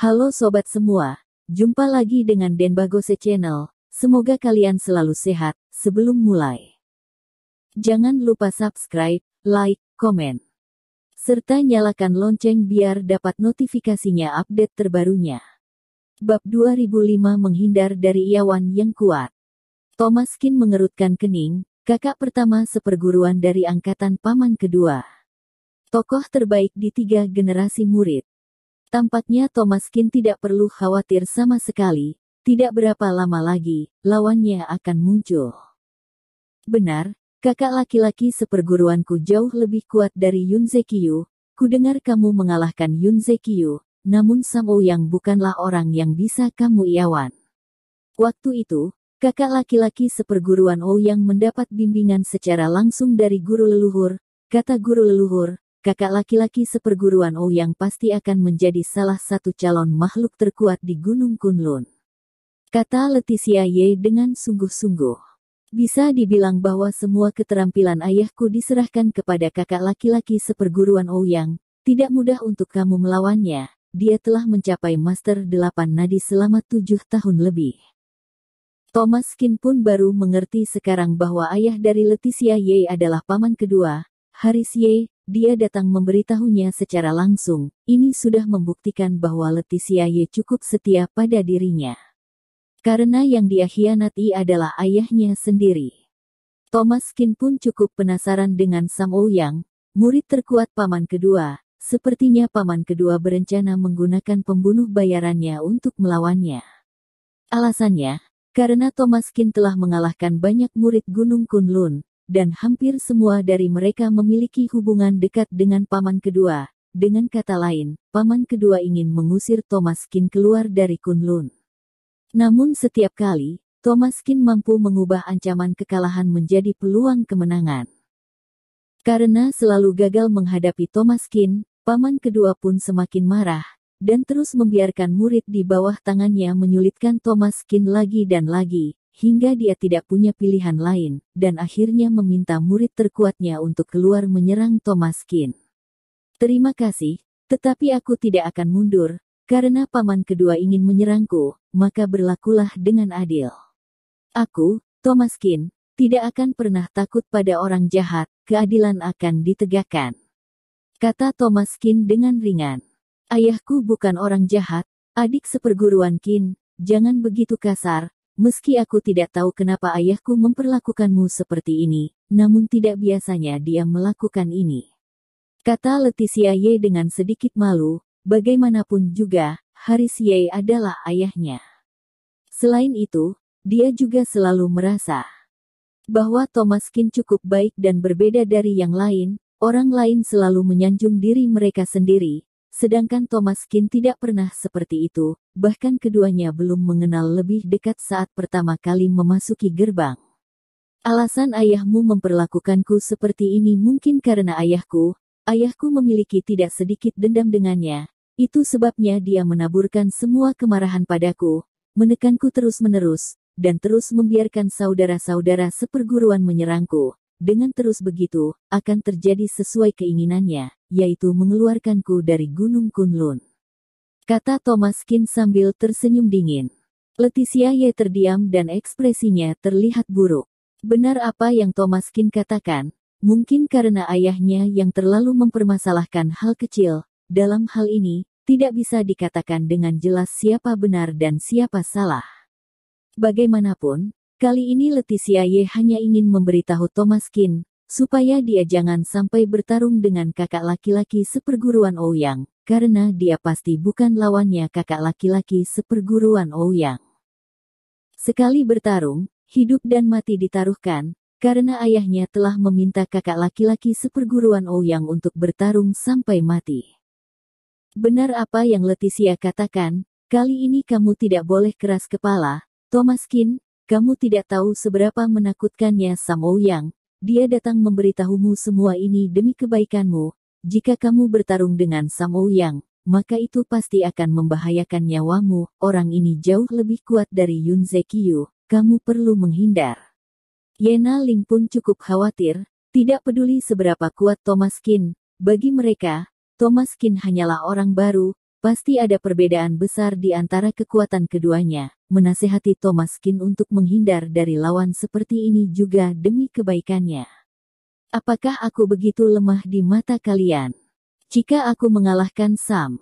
Halo sobat semua, jumpa lagi dengan Den Bagose Channel. Semoga kalian selalu sehat. Sebelum mulai, jangan lupa subscribe, like, komen, serta nyalakan lonceng biar dapat notifikasinya update terbarunya. Bab 2005 menghindar dari iawan yang kuat. Thomas Kin mengerutkan kening, kakak pertama seperguruan dari angkatan paman kedua. Tokoh terbaik di tiga generasi murid. Tampaknya Thomas Kin tidak perlu khawatir sama sekali, tidak berapa lama lagi, lawannya akan muncul. Benar, kakak laki-laki seperguruanku jauh lebih kuat dari Yun Zekiyu, ku dengar kamu mengalahkan Yun Zekiyu, namun Samo yang bukanlah orang yang bisa kamu iawan. Waktu itu, kakak laki-laki seperguruan Ouyang yang mendapat bimbingan secara langsung dari guru leluhur, kata guru leluhur, kakak laki-laki seperguruan Ou oh yang pasti akan menjadi salah satu calon makhluk terkuat di Gunung Kunlun. Kata Leticia Ye dengan sungguh-sungguh. Bisa dibilang bahwa semua keterampilan ayahku diserahkan kepada kakak laki-laki seperguruan oh yang Tidak mudah untuk kamu melawannya. Dia telah mencapai Master delapan Nadi selama tujuh tahun lebih. Thomas Kin pun baru mengerti sekarang bahwa ayah dari Leticia Ye adalah paman kedua, Haris Ye, dia datang memberitahunya secara langsung, ini sudah membuktikan bahwa Leticia Ye cukup setia pada dirinya. Karena yang dia hianati adalah ayahnya sendiri. Thomas Kin pun cukup penasaran dengan Sam Ouyang, oh murid terkuat paman kedua. Sepertinya paman kedua berencana menggunakan pembunuh bayarannya untuk melawannya. Alasannya, karena Thomas Kin telah mengalahkan banyak murid Gunung Kunlun, dan hampir semua dari mereka memiliki hubungan dekat dengan paman kedua. Dengan kata lain, paman kedua ingin mengusir Thomas Kin keluar dari Kunlun. Namun setiap kali, Thomas Kin mampu mengubah ancaman kekalahan menjadi peluang kemenangan. Karena selalu gagal menghadapi Thomas Kin, paman kedua pun semakin marah, dan terus membiarkan murid di bawah tangannya menyulitkan Thomas Kin lagi dan lagi, hingga dia tidak punya pilihan lain, dan akhirnya meminta murid terkuatnya untuk keluar menyerang Thomas Kin. Terima kasih, tetapi aku tidak akan mundur, karena paman kedua ingin menyerangku, maka berlakulah dengan adil. Aku, Thomas Kin, tidak akan pernah takut pada orang jahat, keadilan akan ditegakkan. Kata Thomas Kin dengan ringan. Ayahku bukan orang jahat, adik seperguruan Kin, jangan begitu kasar, Meski aku tidak tahu kenapa ayahku memperlakukanmu seperti ini, namun tidak biasanya dia melakukan ini. Kata Leticia Ye dengan sedikit malu, bagaimanapun juga, Haris Ye adalah ayahnya. Selain itu, dia juga selalu merasa bahwa Thomas Kin cukup baik dan berbeda dari yang lain, orang lain selalu menyanjung diri mereka sendiri, Sedangkan Thomas Kin tidak pernah seperti itu, bahkan keduanya belum mengenal lebih dekat saat pertama kali memasuki gerbang. Alasan ayahmu memperlakukanku seperti ini mungkin karena ayahku, ayahku memiliki tidak sedikit dendam dengannya. Itu sebabnya dia menaburkan semua kemarahan padaku, menekanku terus-menerus, dan terus membiarkan saudara-saudara seperguruan menyerangku, dengan terus begitu, akan terjadi sesuai keinginannya, yaitu mengeluarkanku dari Gunung Kunlun. Kata Thomas Kin sambil tersenyum dingin. Leticia Ye terdiam dan ekspresinya terlihat buruk. Benar apa yang Thomas Kin katakan, mungkin karena ayahnya yang terlalu mempermasalahkan hal kecil, dalam hal ini, tidak bisa dikatakan dengan jelas siapa benar dan siapa salah. Bagaimanapun, Kali ini Leticia Ye hanya ingin memberitahu Thomas Kin, supaya dia jangan sampai bertarung dengan kakak laki-laki seperguruan Ouyang, oh karena dia pasti bukan lawannya kakak laki-laki seperguruan Ouyang. Oh Sekali bertarung, hidup dan mati ditaruhkan, karena ayahnya telah meminta kakak laki-laki seperguruan Ouyang oh untuk bertarung sampai mati. Benar apa yang Leticia katakan, kali ini kamu tidak boleh keras kepala, Thomas Kin, kamu tidak tahu seberapa menakutkannya Samoyang, dia datang memberitahumu semua ini demi kebaikanmu. Jika kamu bertarung dengan Samoyang, maka itu pasti akan membahayakan nyawamu. Orang ini jauh lebih kuat dari Yun Zekyu, kamu perlu menghindar. Yena Ling pun cukup khawatir, tidak peduli seberapa kuat Thomas Kin. Bagi mereka, Thomas Kin hanyalah orang baru, Pasti ada perbedaan besar di antara kekuatan keduanya, menasehati Thomas Kin untuk menghindar dari lawan seperti ini juga demi kebaikannya. Apakah aku begitu lemah di mata kalian? Jika aku mengalahkan Sam,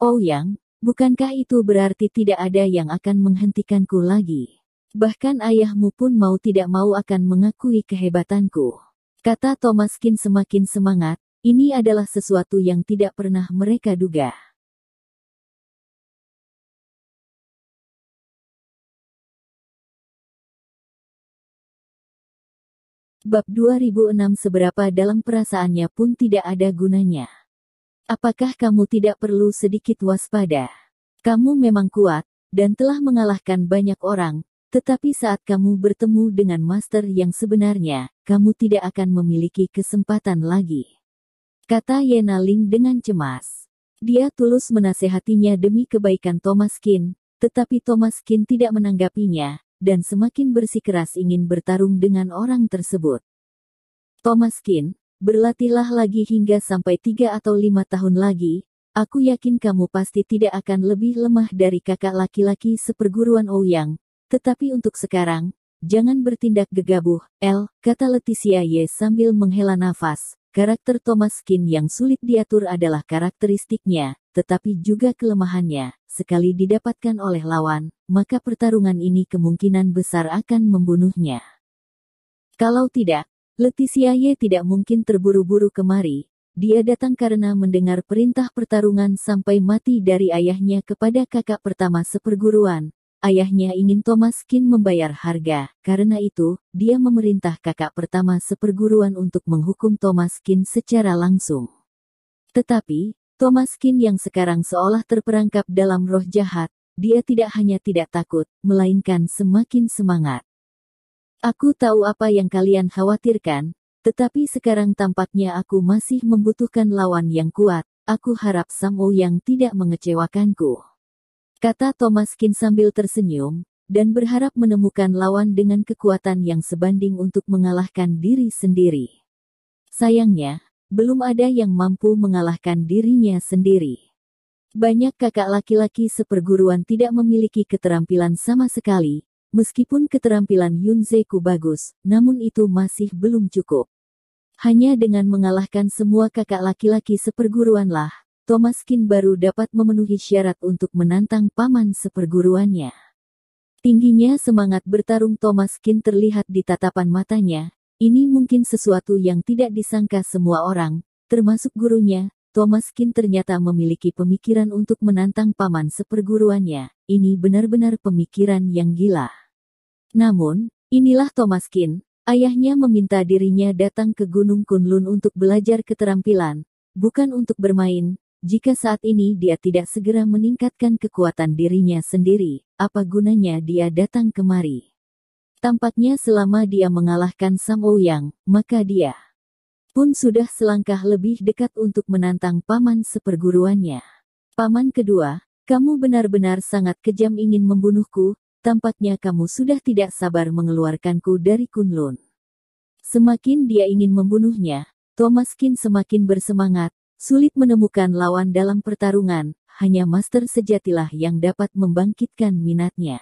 Oh Yang, bukankah itu berarti tidak ada yang akan menghentikanku lagi? Bahkan ayahmu pun mau tidak mau akan mengakui kehebatanku. Kata Thomas Kin semakin semangat, ini adalah sesuatu yang tidak pernah mereka duga. Bab 2006 Seberapa dalam perasaannya pun tidak ada gunanya. Apakah kamu tidak perlu sedikit waspada? Kamu memang kuat, dan telah mengalahkan banyak orang, tetapi saat kamu bertemu dengan master yang sebenarnya, kamu tidak akan memiliki kesempatan lagi. Kata Yena Ling dengan cemas. Dia tulus menasehatinya demi kebaikan Thomas Kin, tetapi Thomas Kin tidak menanggapinya, dan semakin bersikeras ingin bertarung dengan orang tersebut. Thomas Kin, berlatihlah lagi hingga sampai tiga atau lima tahun lagi, aku yakin kamu pasti tidak akan lebih lemah dari kakak laki-laki seperguruan Ouyang, oh tetapi untuk sekarang, jangan bertindak gegabah, L, kata Leticia Ye sambil menghela nafas. Karakter Thomas Kin yang sulit diatur adalah karakteristiknya, tetapi juga kelemahannya, sekali didapatkan oleh lawan, maka pertarungan ini kemungkinan besar akan membunuhnya. Kalau tidak, Leticia Y tidak mungkin terburu-buru kemari, dia datang karena mendengar perintah pertarungan sampai mati dari ayahnya kepada kakak pertama seperguruan. Ayahnya ingin Thomas Kin membayar harga, karena itu, dia memerintah kakak pertama seperguruan untuk menghukum Thomas Kin secara langsung. Tetapi, Thomas Kin yang sekarang seolah terperangkap dalam roh jahat, dia tidak hanya tidak takut, melainkan semakin semangat. Aku tahu apa yang kalian khawatirkan, tetapi sekarang tampaknya aku masih membutuhkan lawan yang kuat, aku harap Samo yang tidak mengecewakanku. Kata Thomas Kin sambil tersenyum, dan berharap menemukan lawan dengan kekuatan yang sebanding untuk mengalahkan diri sendiri. Sayangnya, belum ada yang mampu mengalahkan dirinya sendiri. Banyak kakak laki-laki seperguruan tidak memiliki keterampilan sama sekali, meskipun keterampilan Yunzeku bagus, namun itu masih belum cukup. Hanya dengan mengalahkan semua kakak laki-laki seperguruanlah, Thomaskin baru dapat memenuhi syarat untuk menantang paman seperguruannya. Tingginya semangat bertarung Thomaskin terlihat di tatapan matanya, ini mungkin sesuatu yang tidak disangka semua orang, termasuk gurunya, Thomas Kin ternyata memiliki pemikiran untuk menantang paman seperguruannya. Ini benar-benar pemikiran yang gila. Namun, inilah Thomas Kin, ayahnya meminta dirinya datang ke Gunung Kunlun untuk belajar keterampilan, bukan untuk bermain, jika saat ini dia tidak segera meningkatkan kekuatan dirinya sendiri, apa gunanya dia datang kemari? Tampaknya selama dia mengalahkan Sam Ouyang, oh maka dia pun sudah selangkah lebih dekat untuk menantang paman seperguruannya. Paman kedua, kamu benar-benar sangat kejam ingin membunuhku, tampaknya kamu sudah tidak sabar mengeluarkanku dari Kunlun. Semakin dia ingin membunuhnya, Thomas Kin semakin bersemangat, sulit menemukan lawan dalam pertarungan, hanya master sejatilah yang dapat membangkitkan minatnya.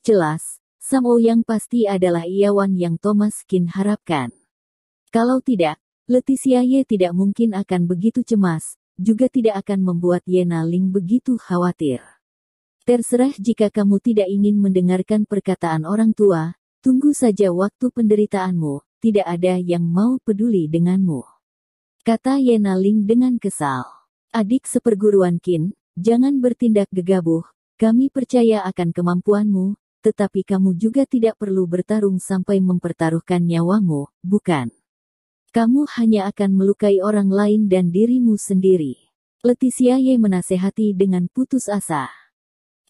Jelas, Samo yang pasti adalah Iawan yang Thomas Kin harapkan. Kalau tidak, Leticia Ye tidak mungkin akan begitu cemas, juga tidak akan membuat Yena Ling begitu khawatir. Terserah jika kamu tidak ingin mendengarkan perkataan orang tua, tunggu saja waktu penderitaanmu, tidak ada yang mau peduli denganmu. Kata Yena Ling dengan kesal. Adik seperguruan Kin, jangan bertindak gegabah, kami percaya akan kemampuanmu, tetapi kamu juga tidak perlu bertarung sampai mempertaruhkan nyawamu, bukan? Kamu hanya akan melukai orang lain dan dirimu sendiri. Leticia Ye menasehati dengan putus asa.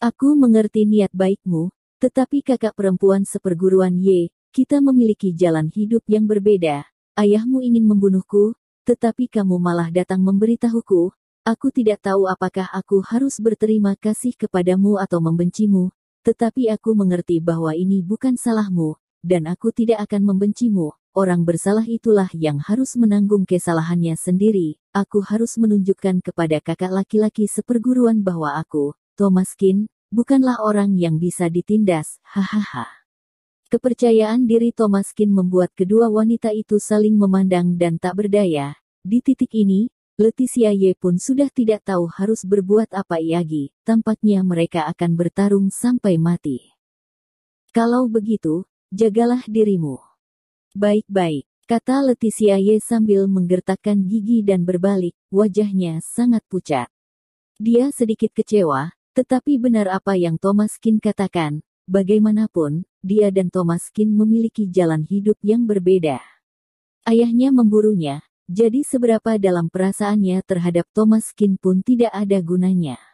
Aku mengerti niat baikmu, tetapi kakak perempuan seperguruan Ye, kita memiliki jalan hidup yang berbeda. Ayahmu ingin membunuhku, tetapi kamu malah datang memberitahuku. Aku tidak tahu apakah aku harus berterima kasih kepadamu atau membencimu, tetapi aku mengerti bahwa ini bukan salahmu, dan aku tidak akan membencimu. Orang bersalah itulah yang harus menanggung kesalahannya sendiri. Aku harus menunjukkan kepada kakak laki-laki seperguruan bahwa aku, Thomas Kin, bukanlah orang yang bisa ditindas. Hahaha. Kepercayaan diri Thomas Kin membuat kedua wanita itu saling memandang dan tak berdaya. Di titik ini, Leticia Ye pun sudah tidak tahu harus berbuat apa lagi. tampaknya mereka akan bertarung sampai mati. Kalau begitu, jagalah dirimu. Baik-baik, kata Leticia Ye sambil menggertakkan gigi dan berbalik, wajahnya sangat pucat. Dia sedikit kecewa, tetapi benar apa yang Thomas Kin katakan, bagaimanapun, dia dan Thomas Kin memiliki jalan hidup yang berbeda. Ayahnya memburunya, jadi seberapa dalam perasaannya terhadap Thomas Kin pun tidak ada gunanya.